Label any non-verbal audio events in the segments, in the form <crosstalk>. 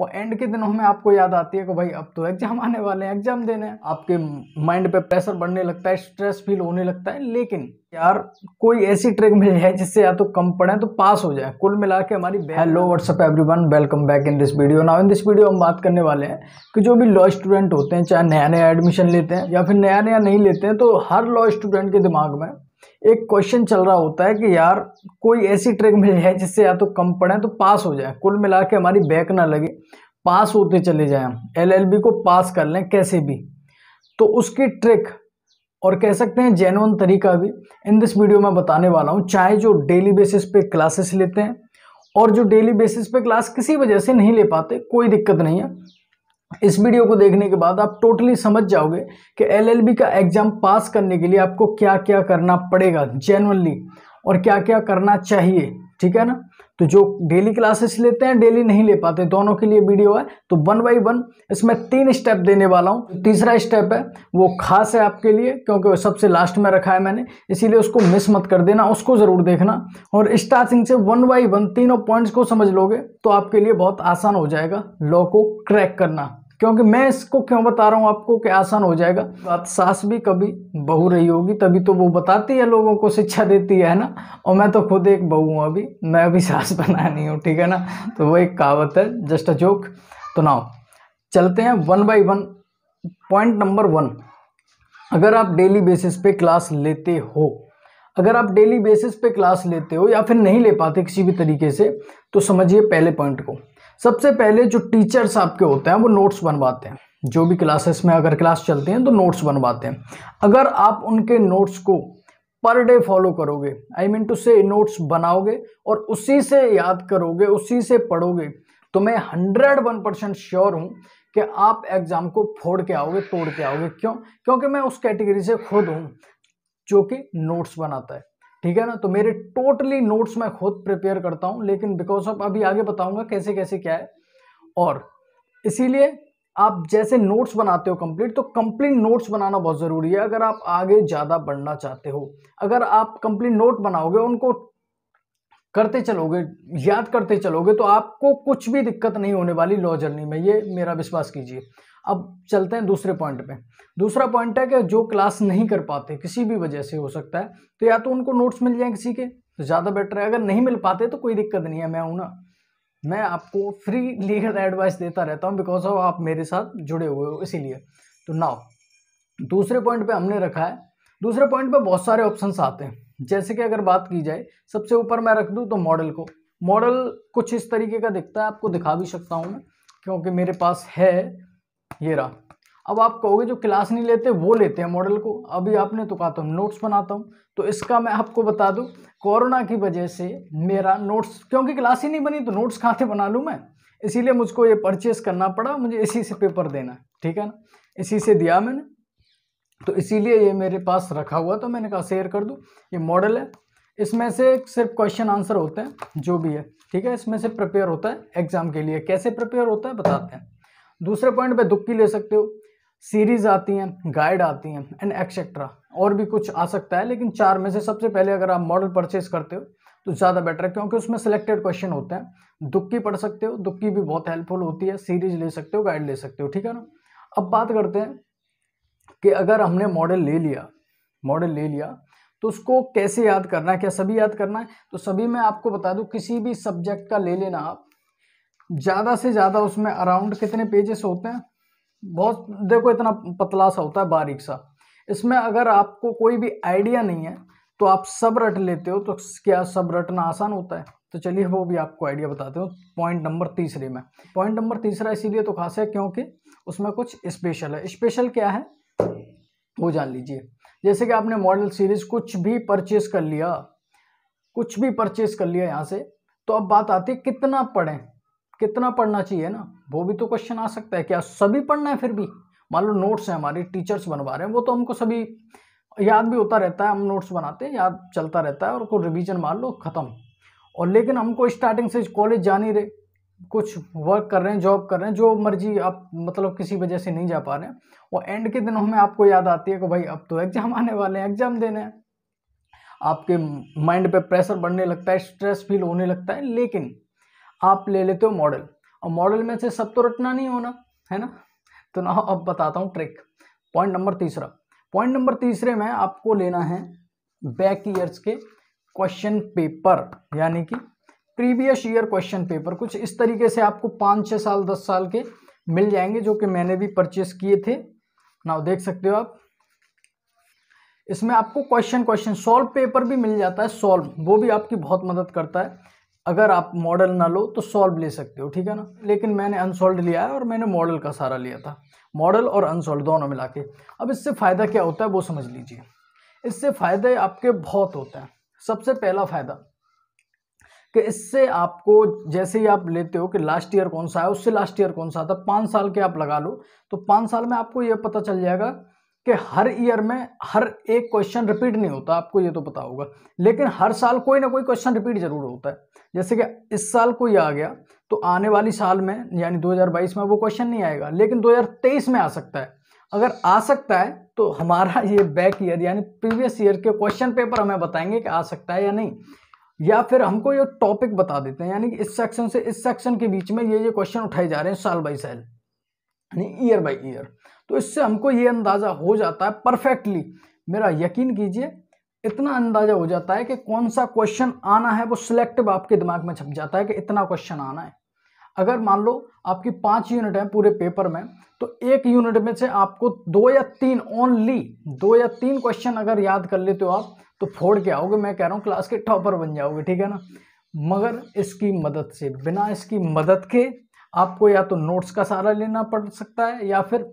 वो एंड के दिनों में आपको याद आती है कि भाई अब तो एग्जाम आने वाले हैं एग्जाम देने आपके माइंड पे प्रेशर बढ़ने लगता है स्ट्रेस फील होने लगता है लेकिन यार कोई ऐसी ट्रिक मिल जाए जिससे या तो कम पढ़े तो पास हो जाए कुल मिला के हमारी hello WhatsApp everyone welcome back in this video now in this video हम बात करने वाले हैं कि जो भी लॉ स्टूडेंट होते हैं चाहे नया नया एडमिशन लेते हैं या फिर नया नया नहीं लेते हैं तो हर लॉ स्टूडेंट के दिमाग में एक क्वेश्चन चल रहा होता है कि यार कोई ऐसी ट्रिक मिल जाए जिससे या तो कम पड़े तो पास हो जाए कुल मिला के हमारी बैक ना लगे पास होते चले जाएं एलएलबी को पास कर लें कैसे भी तो उसकी ट्रिक और कह सकते हैं जेनवन तरीका भी इन दिस वीडियो में बताने वाला हूँ चाहे जो डेली बेसिस पे क्लासेस लेते हैं और जो डेली बेसिस पे क्लास किसी वजह से नहीं ले पाते कोई दिक्कत नहीं है इस वीडियो को देखने के बाद आप टोटली समझ जाओगे कि एलएलबी का एग्ज़ाम पास करने के लिए आपको क्या क्या करना पड़ेगा जेनवनली और क्या क्या करना चाहिए ठीक है ना तो जो डेली क्लासेस लेते हैं डेली नहीं ले पाते दोनों के लिए वीडियो है तो वन बाई वन इसमें तीन स्टेप देने वाला हूँ तीसरा स्टेप है वो खास है आपके लिए क्योंकि वो सबसे लास्ट में रखा है मैंने इसीलिए उसको मिस मत कर देना उसको ज़रूर देखना और स्टार्टिंग से वन बाई वन तीनों पॉइंट्स को समझ लोगे तो आपके लिए बहुत आसान हो जाएगा लॉ को क्रैक करना क्योंकि मैं इसको क्यों बता रहा हूँ आपको कि आसान हो जाएगा बात सास भी कभी बहू रही होगी तभी तो वो बताती है लोगों को शिक्षा देती है ना और मैं तो खुद एक बहू हूँ अभी मैं अभी सास बना नहीं हूँ ठीक है ना तो वो एक कहावत है जस्ट अ जोक तो ना चलते हैं one by one point number one अगर आप डेली बेसिस पे क्लास लेते हो अगर आप डेली बेसिस पे क्लास लेते हो या फिर नहीं ले पाते किसी भी तरीके से तो समझिए पहले पॉइंट को सबसे पहले जो टीचर्स आपके होते हैं वो नोट्स बनवाते हैं जो भी क्लासेस में अगर क्लास चलते हैं तो नोट्स बनवाते हैं अगर आप उनके नोट्स को पर डे फॉलो करोगे आई मीन टू से नोट्स बनाओगे और उसी से याद करोगे उसी से पढ़ोगे तो मैं हंड्रेड वन परसेंट श्योर हूँ कि आप एग्ज़ाम को फोड़ के आओगे तोड़ के आओगे क्यों क्योंकि मैं उस कैटेगरी से खुद हूँ जो कि नोट्स बनाता है ठीक है ना तो मेरे टोटली नोट्स मैं खुद प्रिपेयर करता हूँ लेकिन बिकॉज ऑफ अभी आगे बताऊंगा कैसे कैसे क्या है और इसीलिए आप जैसे नोट्स बनाते हो कंप्लीट तो कंप्लीट नोट्स बनाना बहुत ज़रूरी है अगर आप आगे ज़्यादा बढ़ना चाहते हो अगर आप कंप्लीट नोट बनाओगे उनको करते चलोगे याद करते चलोगे तो आपको कुछ भी दिक्कत नहीं होने वाली लॉ जर्नी में ये मेरा विश्वास कीजिए अब चलते हैं दूसरे पॉइंट पे दूसरा पॉइंट है कि जो क्लास नहीं कर पाते किसी भी वजह से हो सकता है तो या तो उनको नोट्स मिल जाए किसी के तो ज़्यादा बेटर है अगर नहीं मिल पाते तो कोई दिक्कत नहीं है मैं हूँ ना मैं आपको फ्री लीगल एडवाइस देता रहता हूँ बिकॉज ऑफ आप मेरे साथ जुड़े हुए हो इसीलिए तो नाउ दूसरे पॉइंट पे हमने रखा है दूसरे पॉइंट पे बहुत सारे ऑप्शंस आते हैं जैसे कि अगर बात की जाए सबसे ऊपर मैं रख दूँ तो मॉडल को मॉडल कुछ इस तरीके का दिखता है आपको दिखा भी सकता हूँ मैं क्योंकि मेरे पास है ये रहा अब आप कहोगे जो क्लास नहीं लेते वो लेते हैं मॉडल को अभी आपने तो कहा तो नोट्स बनाता हूँ तो इसका मैं आपको बता दूँ कोरोना की वजह से मेरा नोट्स क्योंकि क्लास ही नहीं बनी तो नोट्स कहाँ से बना लूँ मैं इसीलिए मुझको ये परचेस करना पड़ा मुझे इसी से पेपर देना है ठीक है ना इसी से दिया मैंने तो इसीलिए ये मेरे पास रखा हुआ तो मैंने कहा शेयर कर दूँ ये मॉडल है इसमें से सिर्फ क्वेश्चन आंसर होते हैं जो भी है ठीक है इसमें से प्रिपेयर होता है एग्जाम के लिए कैसे प्रिपेयर होता है बताते हैं दूसरे पॉइंट पे दुक्की ले सकते हो सीरीज आती हैं गाइड आती हैं एंड एक्सेट्रा और भी कुछ आ सकता है लेकिन चार में से सबसे पहले अगर आप मॉडल परचेज करते हो तो ज़्यादा बेटर है क्योंकि उसमें सिलेक्टेड क्वेश्चन होते हैं दुक्की पढ़ सकते हो दुक्की भी बहुत हेल्पफुल होती है सीरीज ले सकते हो गाइड ले सकते हो ठीक है ना अब बात करते हैं कि अगर हमने मॉडल ले लिया मॉडल ले लिया तो उसको कैसे याद करना है क्या सभी याद करना है तो सभी में आपको बता दूं किसी भी सब्जेक्ट का ले लेना आप ज़्यादा से ज़्यादा उसमें अराउंड कितने पेजेस होते हैं बहुत देखो इतना पतला सा होता है बारीक सा इसमें अगर आपको कोई भी आइडिया नहीं है तो आप सब रट लेते हो तो क्या सब रटना आसान होता है तो चलिए वो भी आपको आइडिया बताते हो पॉइंट नंबर तीसरे में पॉइंट नंबर तीसरा इसीलिए तो खास है क्योंकि उसमें कुछ स्पेशल है स्पेशल क्या है वो जान लीजिए जैसे कि आपने मॉडल सीरीज कुछ भी परचेस कर लिया कुछ भी परचेस कर लिया यहाँ से तो अब बात आती है कितना पढ़ें कितना पढ़ना चाहिए ना वो भी तो क्वेश्चन आ सकता है क्या सभी पढ़ना है फिर भी मान लो नोट्स हैं हमारे टीचर्स बनवा रहे हैं वो तो हमको सभी याद भी होता रहता है हम नोट्स बनाते हैं याद चलता रहता है और उसको रिविजन मान लो ख़त्म और लेकिन हमको स्टार्टिंग से कॉलेज जा नहीं रहे कुछ वर्क कर रहे हैं जॉब कर रहे हैं जो मर्जी आप मतलब किसी वजह से नहीं जा पा रहे हैं और एंड के दिनों में आपको याद आती है कि भाई अब तो एग्ज़ाम आने वाले हैं एग्ज़ाम देने हैं आपके माइंड पे प्रेशर बढ़ने लगता है स्ट्रेस फील होने लगता है लेकिन आप ले लेते हो मॉडल और मॉडल में से सब तो रटना नहीं होना है ना तो ना अब बताता हूँ ट्रिक पॉइंट नंबर तीसरा पॉइंट नंबर तीसरे में आपको लेना है बैक ईयर्स के क्वेश्चन पेपर यानी कि प्रीवियस ईयर क्वेश्चन पेपर कुछ इस तरीके से आपको पाँच छः साल दस साल के मिल जाएंगे जो कि मैंने भी परचेस किए थे नाउ देख सकते हो आप इसमें आपको क्वेश्चन क्वेश्चन सॉल्व पेपर भी मिल जाता है सॉल्व वो भी आपकी बहुत मदद करता है अगर आप मॉडल ना लो तो सॉल्व ले सकते हो ठीक है ना लेकिन मैंने अनसॉल्व लिया है और मैंने मॉडल का सारा लिया था मॉडल और अनसॉल्व दोनों मिला के अब इससे फ़ायदा क्या होता है वो समझ लीजिए इससे फ़ायदे आपके बहुत होते हैं सबसे पहला फ़ायदा कि इससे आपको जैसे ही आप लेते हो कि लास्ट ईयर कौन सा है उससे लास्ट ईयर कौन सा था पाँच साल के आप लगा लो तो पाँच साल में आपको ये पता चल जाएगा कि हर ईयर में हर एक क्वेश्चन रिपीट नहीं होता आपको ये तो पता होगा लेकिन हर साल कोई ना कोई क्वेश्चन रिपीट जरूर होता है जैसे कि इस साल कोई आ गया तो आने वाली साल में यानी 2022 में वो क्वेश्चन नहीं आएगा लेकिन 2023 में आ सकता है अगर आ सकता है तो हमारा <laughs> ये बैक ईयर यानी प्रीवियस ईयर के क्वेश्चन पेपर हमें बताएंगे कि आ सकता है या नहीं या फिर हमको ये टॉपिक बता देते हैं यानी कि इस सेक्शन से इस सेक्शन के बीच में ये ये क्वेश्चन उठाए जा रहे हैं साल बाई साल यानी ईयर बाई ईयर तो इससे हमको ये अंदाज़ा हो जाता है परफेक्टली मेरा यकीन कीजिए इतना अंदाज़ा हो जाता है कि कौन सा क्वेश्चन आना है वो सिलेक्टिव आपके दिमाग में छप जाता है कि इतना क्वेश्चन आना है अगर मान लो आपकी पांच यूनिट है पूरे पेपर में तो एक यूनिट में से आपको दो या तीन ओनली दो या तीन क्वेश्चन अगर याद कर लेते हो आप तो फोड़ के आओगे मैं कह रहा हूँ क्लास के टॉपर बन जाओगे ठीक है ना मगर इसकी मदद से बिना इसकी मदद के आपको या तो नोट्स का सहारा लेना पड़ सकता है या फिर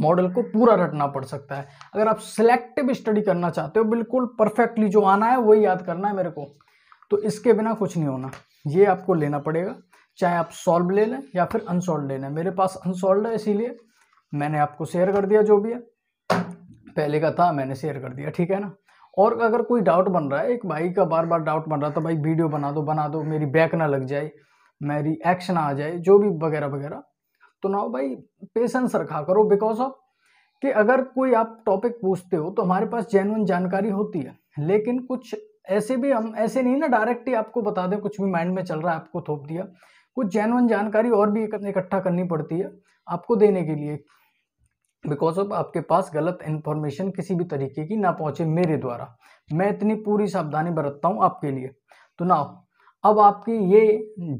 मॉडल को पूरा रटना पड़ सकता है अगर आप सिलेक्टिव स्टडी करना चाहते हो बिल्कुल परफेक्टली जो आना है वही याद करना है मेरे को तो इसके बिना कुछ नहीं होना ये आपको लेना पड़ेगा चाहे आप सॉल्व ले लें या फिर अनसॉल्व ले लें मेरे पास अनसॉल्व है इसीलिए मैंने आपको शेयर कर दिया जो भी है पहले का था मैंने शेयर कर दिया ठीक है ना और अगर कोई डाउट बन रहा है एक भाई का बार बार डाउट बन रहा तो भाई वीडियो बना दो बना दो मेरी बैक ना लग जाए मेरी एक्शन आ जाए जो भी वगैरह वगैरह तो ना भाई पेशेंस रखा करो बिकॉज ऑफ कि अगर कोई आप टॉपिक पूछते हो तो हमारे पास जेनुअन जानकारी होती है लेकिन कुछ ऐसे भी हम ऐसे नहीं ना डायरेक्ट ही आपको बता दें कुछ भी माइंड में चल रहा है आपको थोप दिया कुछ जेनुअन जानकारी और भी इकट्ठा करनी पड़ती है आपको देने के लिए बिकॉज ऑफ आपके पास गलत इन्फॉर्मेशन किसी भी तरीके की ना पहुंचे मेरे द्वारा मैं इतनी पूरी सावधानी बरतता हूँ आपके लिए तो ना अब आपकी ये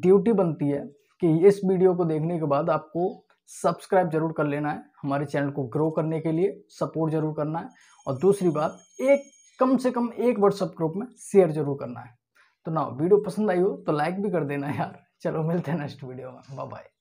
ड्यूटी बनती है कि इस वीडियो को देखने के बाद आपको सब्सक्राइब जरूर कर लेना है हमारे चैनल को ग्रो करने के लिए सपोर्ट जरूर करना है और दूसरी बात एक कम से कम एक व्हाट्सअप ग्रुप में शेयर जरूर करना है तो ना वीडियो पसंद आई हो तो लाइक भी कर देना यार चलो मिलते हैं नेक्स्ट वीडियो में बाय बाय